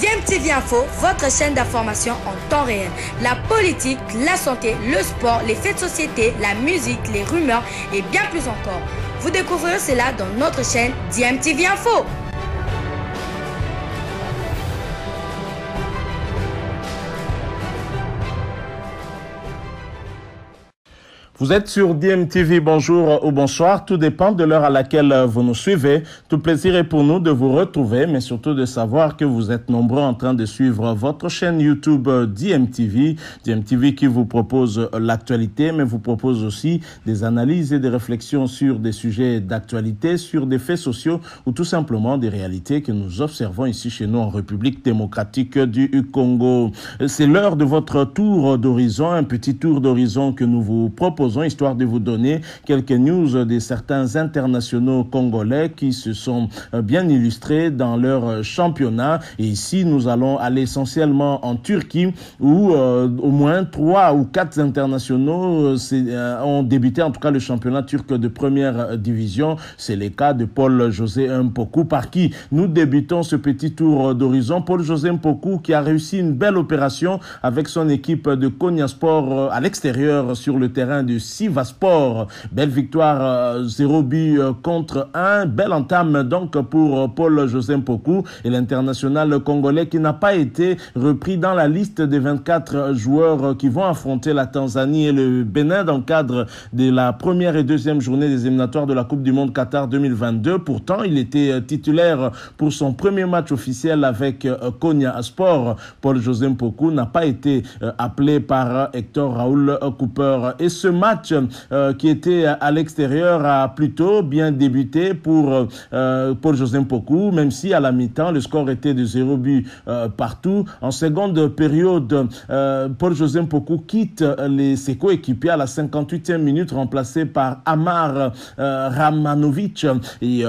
DMTV Info, votre chaîne d'information en temps réel. La politique, la santé, le sport, les faits de société, la musique, les rumeurs et bien plus encore. Vous découvrirez cela dans notre chaîne DMTV Info. Vous êtes sur DMTV, bonjour ou bonsoir, tout dépend de l'heure à laquelle euh, vous nous suivez. Tout plaisir est pour nous de vous retrouver, mais surtout de savoir que vous êtes nombreux en train de suivre votre chaîne YouTube euh, DMTV. DMTV qui vous propose euh, l'actualité, mais vous propose aussi des analyses et des réflexions sur des sujets d'actualité, sur des faits sociaux ou tout simplement des réalités que nous observons ici chez nous en République démocratique du Congo. C'est l'heure de votre tour d'horizon, un petit tour d'horizon que nous vous proposons histoire de vous donner quelques news des certains internationaux congolais qui se sont euh, bien illustrés dans leur euh, championnat. Et ici, nous allons aller essentiellement en Turquie où euh, au moins trois ou quatre internationaux ont débuté en tout cas le championnat turc de première division. C'est le cas de Paul-José Mpoku par qui nous débutons ce petit tour d'horizon. Paul-José Mpoku qui a réussi une belle opération avec son équipe de Konya Sport à l'extérieur sur le terrain du Siva Sport. Belle victoire, 0 euh, but euh, contre 1. Belle entame donc pour euh, Paul José Poku et l'international congolais qui n'a pas été repris dans la liste des 24 joueurs qui vont affronter la Tanzanie et le Bénin dans le cadre de la première et deuxième journée des éliminatoires de la Coupe du Monde Qatar 2022. Pourtant, il était titulaire pour son premier match officiel avec Konya Sport. Paul José Poku n'a pas été appelé par Hector Raoul Cooper et ce match euh, qui était à l'extérieur a plutôt bien débuté pour euh, euh, Paul José Mpoku, même si à la mi-temps, le score était de 0 but partout. En seconde période, Paul José Mpoku quitte les, ses coéquipiers à la 58e minute, remplacé par Amar Ramanovic. Et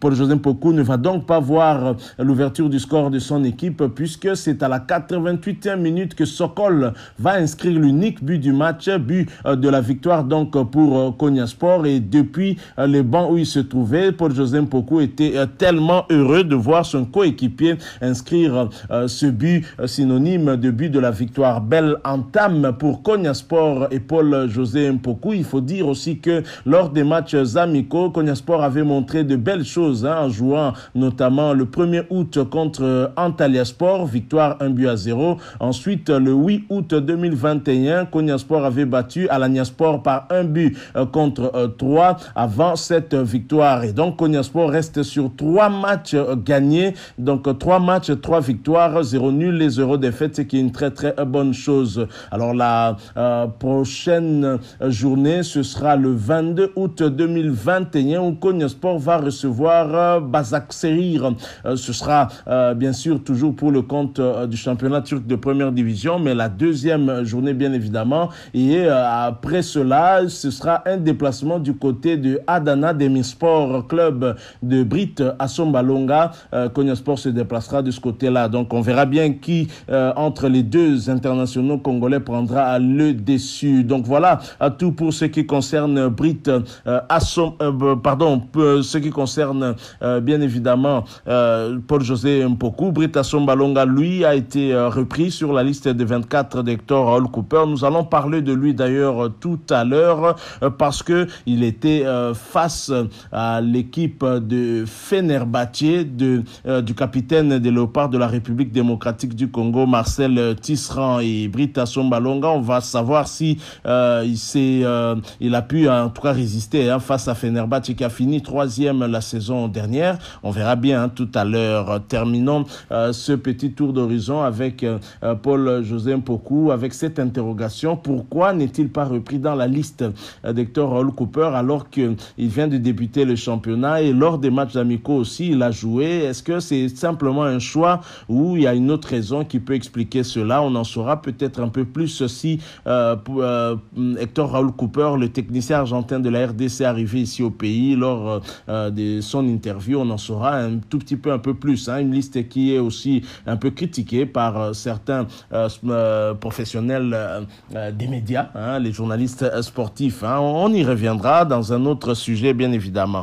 Paul José Mpoku ne va donc pas voir l'ouverture du score de son équipe, puisque c'est à la 88e minute que Sokol va inscrire l'unique but du match, but de la victoire victoire donc pour euh, sport et depuis euh, le banc où il se trouvait, Paul José Mpoku était euh, tellement heureux de voir son coéquipier inscrire ce but synonyme de but de la victoire. Belle entame pour sport et Paul José Mpoku. Il faut dire aussi que lors des matchs amicaux, sport avait montré de belles choses hein, en jouant notamment le 1er août contre Antalya Sport, victoire 1 but à 0. Ensuite, le 8 août 2021, sport avait battu Alanya par un but euh, contre euh, trois avant cette victoire. Et donc, Konya Sport reste sur trois matchs euh, gagnés. Donc, trois matchs, trois victoires, zéro nul Les zéro défaite, ce qui est une très, très bonne chose. Alors, la prochaine journée, ce sera le 22 août 2021 où Konya Sport va recevoir Bazak Serir. ce sera, bien sûr, toujours pour le compte du championnat turc de première division, mais la deuxième journée, bien évidemment, et après ce cela, ce sera un déplacement du côté de Adana Demisport Club de Brit à Sombalonga. Euh, se déplacera de ce côté-là. Donc on verra bien qui, euh, entre les deux internationaux congolais, prendra le dessus. Donc voilà à tout pour ce qui concerne Brit Assom, euh, pardon, ce qui concerne bien évidemment Paul-José Mpoku. Brit Assombalonga, lui, a été repris sur la liste des 24 d'Hector Hall Cooper. Nous allons parler de lui d'ailleurs tout à l'heure euh, parce que il était euh, face euh, à l'équipe de Fenerbahçe de, du capitaine des Léopards de la République démocratique du Congo, Marcel Tisserand et Brita Sombalonga. On va savoir si il, il a pu en tout cas résister hein, face à Fenerbahçe qui a fini troisième la saison dernière. On verra bien hein, tout à l'heure. Terminons ce petit tour d'horizon avec Paul José Mpoku avec cette interrogation. Pourquoi n'est-il pas repris dans la liste d'Hector Raoul Cooper alors qu'il vient de débuter le championnat et lors des matchs amicaux aussi, il a joué. Est-ce que c'est simplement un choix ou il y a une autre raison qui peut expliquer cela On en saura peut-être un peu plus si euh, euh, Hector Raoul Cooper, le technicien argentin de la RDC, est arrivé ici au pays lors euh, de son interview. On en saura un tout petit peu un peu plus. Hein. une liste qui est aussi un peu critiquée par certains professionnels des médias, hein, les journalistes sportif. Hein. On y reviendra dans un autre sujet, bien évidemment.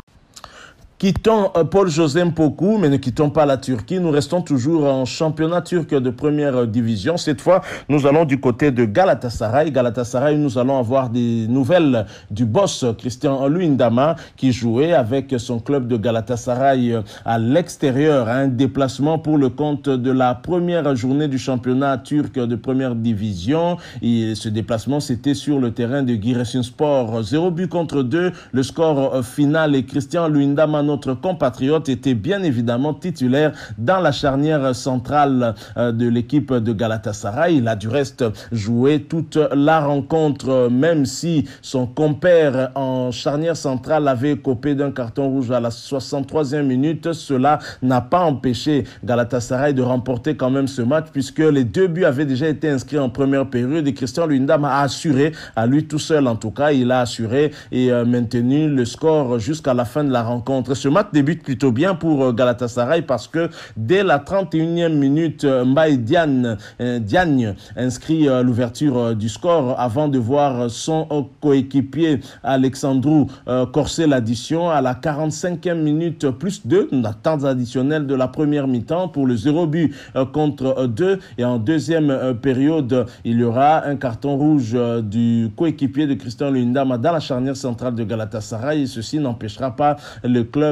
Quittons euh, Paul José Mpoku, mais ne quittons pas la Turquie. Nous restons toujours en championnat turc de première euh, division. Cette fois, nous allons du côté de Galatasaray. Galatasaray, nous allons avoir des nouvelles du boss euh, Christian Luindama qui jouait avec son club de Galatasaray à l'extérieur. Un déplacement pour le compte de la première journée du championnat turc de première division. Et ce déplacement, c'était sur le terrain de Giresun Sport. 0 but contre deux. Le score final est Christian Luindama notre compatriote était bien évidemment titulaire dans la charnière centrale euh, de l'équipe de Galatasaray. Il a du reste joué toute la rencontre, même si son compère en charnière centrale avait copé d'un carton rouge à la 63e minute. Cela n'a pas empêché Galatasaray de remporter quand même ce match puisque les deux buts avaient déjà été inscrits en première période et Christian Lundam a assuré, à lui tout seul en tout cas, il a assuré et euh, maintenu le score jusqu'à la fin de la rencontre ce match débute plutôt bien pour euh, Galatasaray parce que dès la 31e minute, euh, Mbaye Diagne, euh, inscrit l'ouverture du score avant de voir son coéquipier Alexandrou corser l'addition à la 45e minute plus 2, la temps additionnelle de la première mi-temps pour le 0 but contre 2 et en deuxième période, il y aura un carton rouge du coéquipier de Christian Lundama dans la charnière centrale de Galatasaray et ceci n'empêchera pas le club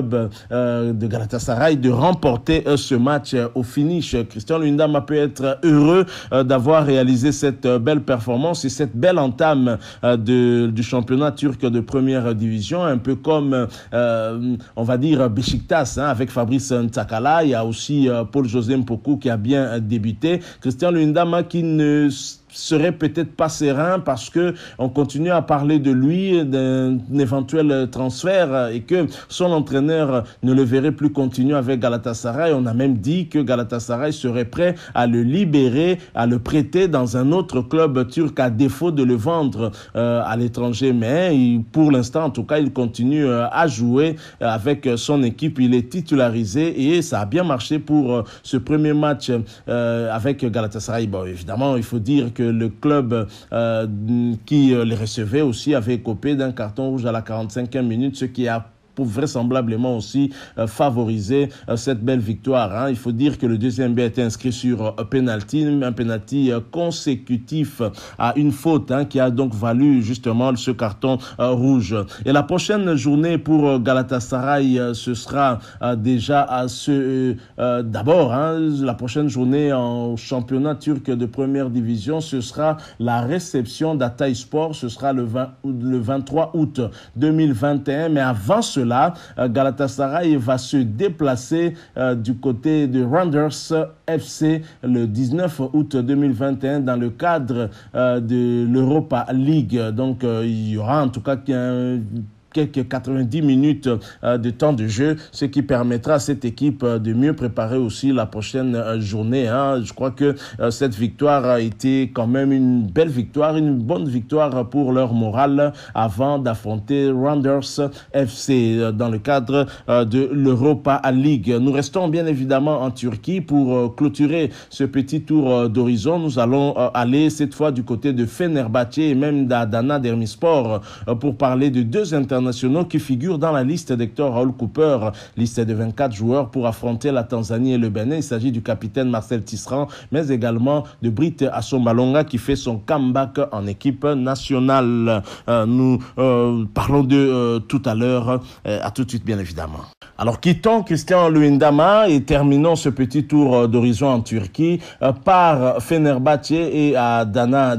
euh, de Galatasaray de remporter euh, ce match euh, au finish. Christian Lundama peut être heureux d'avoir réalisé cette belle performance et cette belle entame de, du championnat turc de première division, un peu comme, on va dire, Besiktas hein, avec Fabrice Ntakala. Il y a aussi Paul-José Mpoku qui a bien débuté. Christian Lundama qui ne serait peut-être pas serein parce que on continue à parler de lui, d'un éventuel transfert et que son entraîneur ne le verrait plus continuer avec Galatasaray. On a même dit que Galatasaray serait prêt à le libérer, à le prêter dans un autre club turc à défaut de le vendre euh, à l'étranger. Mais pour l'instant, en tout cas, il continue euh, à jouer avec son équipe. Il est titularisé et ça a bien marché pour euh, ce premier match avec Galatasaray. Bon, évidemment, il faut dire que le club euh, qui euh, les recevait aussi avait copé d'un carton rouge à la 45e minute, ce qui a pour vraisemblablement aussi euh, favoriser euh, cette belle victoire. Hein. Il faut dire que le deuxième but a été inscrit sur euh, penalty, un penalty consécutif à une faute hein, qui a donc valu justement ce carton rouge. Et la prochaine journée pour Galatasaray, ce sera déjà à ce d'abord hein. la prochaine journée en championnat turc de première division, ce sera la réception d'Ataï Sport, ce sera le 20 le 23 août 2021. Mais avant cela euh, Galatasaray va se déplacer euh, du côté de Randers FC le 19 août 2021 dans le cadre euh, de l'Europa League. Donc, il y aura en tout cas quelques 90 minutes euh, de temps de jeu, ce qui permettra à cette équipe euh, de mieux préparer aussi la prochaine euh, journée. Hein. Je crois que cette victoire a été quand même une belle victoire, une bonne victoire pour leur morale avant d'affronter Randers FC dans le cadre de l'Europa League. Nous restons bien évidemment en Turquie pour clôturer ce petit tour d'horizon. Nous allons aller cette fois du côté de Fenerbahçe et même d'Adana Dermispor pour parler de deux internationaux nationaux qui figurent dans la liste d'Hector Raoul Cooper, liste de 24 joueurs pour affronter la Tanzanie et le Bénin. Il s'agit du capitaine Marcel Tisserand, mais également de Brit Assombalonga qui fait son comeback en équipe nationale. Euh, nous euh, parlons de euh, tout à l'heure, à tout de suite bien évidemment. Alors quittons Christian Luindama et terminons ce petit tour d'horizon en Turquie par Fenerbahçe et à Dana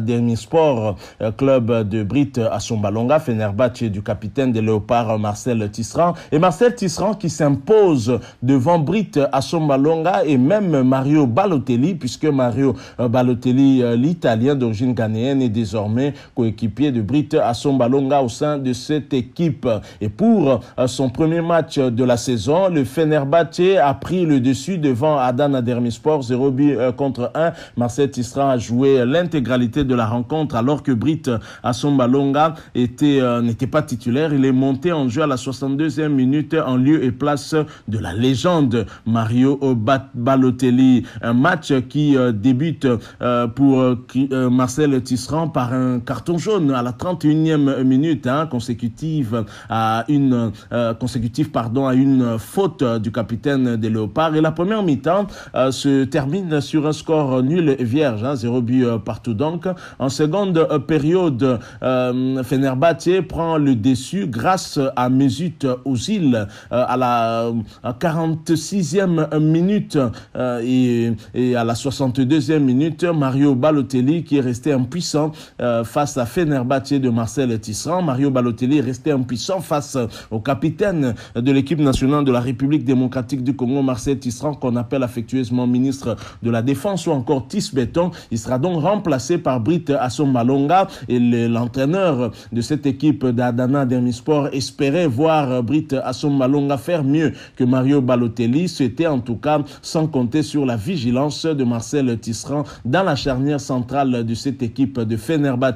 club de Brit Assombalonga, Fenerbahçe du capitaine de l'éopard euh, Marcel Tisserand. Et Marcel Tisserand qui s'impose devant Brit Assombalonga et même Mario Balotelli, puisque Mario euh, Balotelli, euh, l'Italien d'origine ghanéenne, est désormais coéquipier de Brit Assombalonga au sein de cette équipe. Et pour son premier match de la saison, le Fenerbahce a pris le dessus devant Adana Dermisport, 0 contre 1. Marcel Tisserand a joué l'intégralité de la rencontre alors que Brit Assombalonga n'était pas titulaire. Il les montées en jeu à la 62e minute en lieu et place de la légende Mario Balotelli. Un match qui euh, débute euh, pour euh, Marcel Tisserand par un carton jaune à la 31e minute hein, consécutive à une consécutive pardon à une faute du capitaine des Léopards et la première mi-temps se termine sur un score nul et vierge hein, 0 but partout donc en seconde période euh, prend le dessus grâce à Mesut Ozil euh, à la 46e euh, minute euh, et, à la 62e minute, Mario Balotelli qui est resté impuissant face à Fenerbahce de Marcel Tisserand. Mario Balotelli est resté impuissant face au capitaine de l'équipe nationale de la République démocratique du Congo, Marcel Tisserand, qu'on appelle affectueusement ministre de la Défense ou encore Tisbeton Il sera donc remplacé par Brit Assomalonga et l'entraîneur de cette équipe d'Adana Dermis Sport espérait voir euh, Brit Assomalonga faire mieux que Mario Balotelli. C'était en tout cas sans compter sur la vigilance de Marcel Tisserand dans la charnière centrale de cette équipe de Fenerbahce.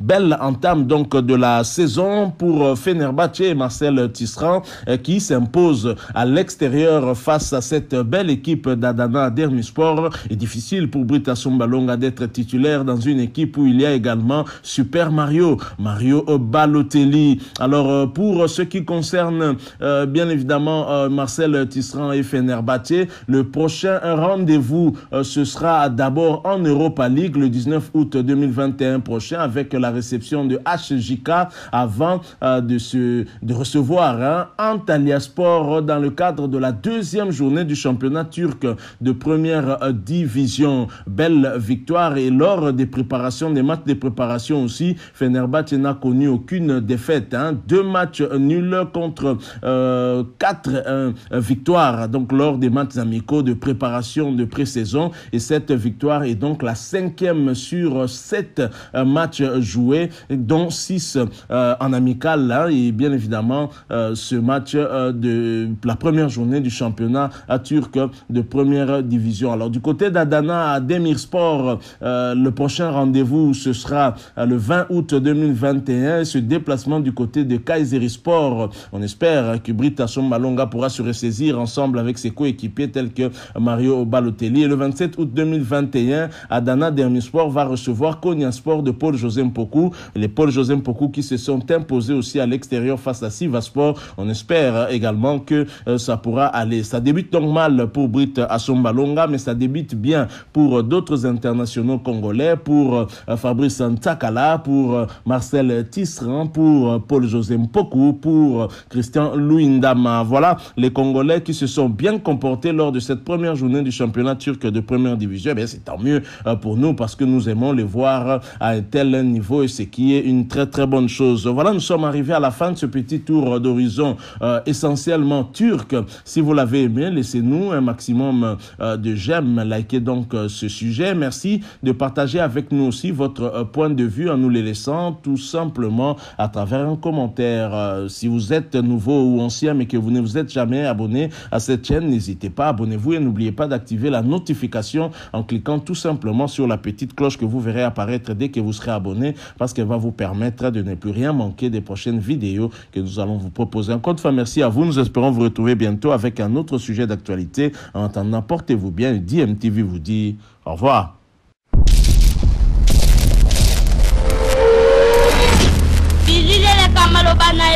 Belle entame donc de la saison pour euh, Fenerbahce et Marcel Tisserand euh, qui s'impose à l'extérieur face à cette belle équipe d'Adana Dermispor. Et difficile pour Brit Assomalonga d'être titulaire dans une équipe où il y a également Super Mario, Mario Balotelli. Alors euh, pour euh, ce qui concerne, euh, bien évidemment, Marcel Tisserand et Fenerbahçe, le prochain rendez-vous, ce sera d'abord en Europa League le 19 août 2021 prochain avec la réception de HJK avant de, se, de recevoir hein, Antalya Sport dans le cadre de la deuxième journée du championnat turc de première division. Belle victoire et lors des préparations, des matchs de préparation aussi, Fenerbahçe n'a connu aucune défaite. Hein, deux matchs nuls contre euh, quatre euh, victoires donc lors des matchs amicaux de préparation de pré-saison. Et cette victoire est donc la cinquième sur sept euh, matchs joués, dont six en amical. Hein. et bien évidemment, ce match de la première journée du championnat à turc de première division. Alors du côté d'Adana à Demirspor, le prochain rendez-vous ce sera le 20 août 2021. Ce déplacement du côté de de Kayseri Sport. On espère que Brita Assombalonga pourra se ressaisir ensemble avec ses coéquipiers tels que Mario Balotelli. Et le 27 août 2021, Adana Dermisport va recevoir Konya Sport de Paul José Mpoku. Les Paul José qui se sont imposés aussi à l'extérieur face à Sport. On espère également que euh, ça pourra aller. Ça débute donc mal pour Brit Assombalonga, mais ça débute bien pour euh, d'autres internationaux congolais, pour euh, Fabrice Ntakala, pour Marcel Tisserand, pour Paul José José beaucoup pour Christian Louindama. Voilà les Congolais qui se sont bien comportés lors de cette première journée du championnat turc de première division. Eh c'est tant mieux euh, pour nous parce que nous aimons les voir euh, à un tel niveau et ce qui est une très très bonne chose. Voilà, nous sommes arrivés à la fin de ce petit tour euh, d'horizon essentiellement turc. Si vous l'avez aimé, laissez-nous un maximum de j'aime, likez donc ce sujet. Merci de partager avec nous aussi votre point de vue en nous les laissant tout simplement à travers un commentaire euh, si vous êtes nouveau ou ancien mais que vous ne vous êtes jamais abonné à cette chaîne, n'hésitez pas, abonnez-vous et n'oubliez pas d'activer la notification en cliquant tout simplement sur la petite cloche que vous verrez apparaître dès que vous serez abonné parce qu'elle va vous permettre de ne plus rien manquer des prochaines vidéos que nous allons vous proposer. Encore une fois, merci à vous. Nous espérons vous retrouver bientôt avec un autre sujet d'actualité. En attendant, portez-vous bien. DMTV vous dit au revoir. I'm not.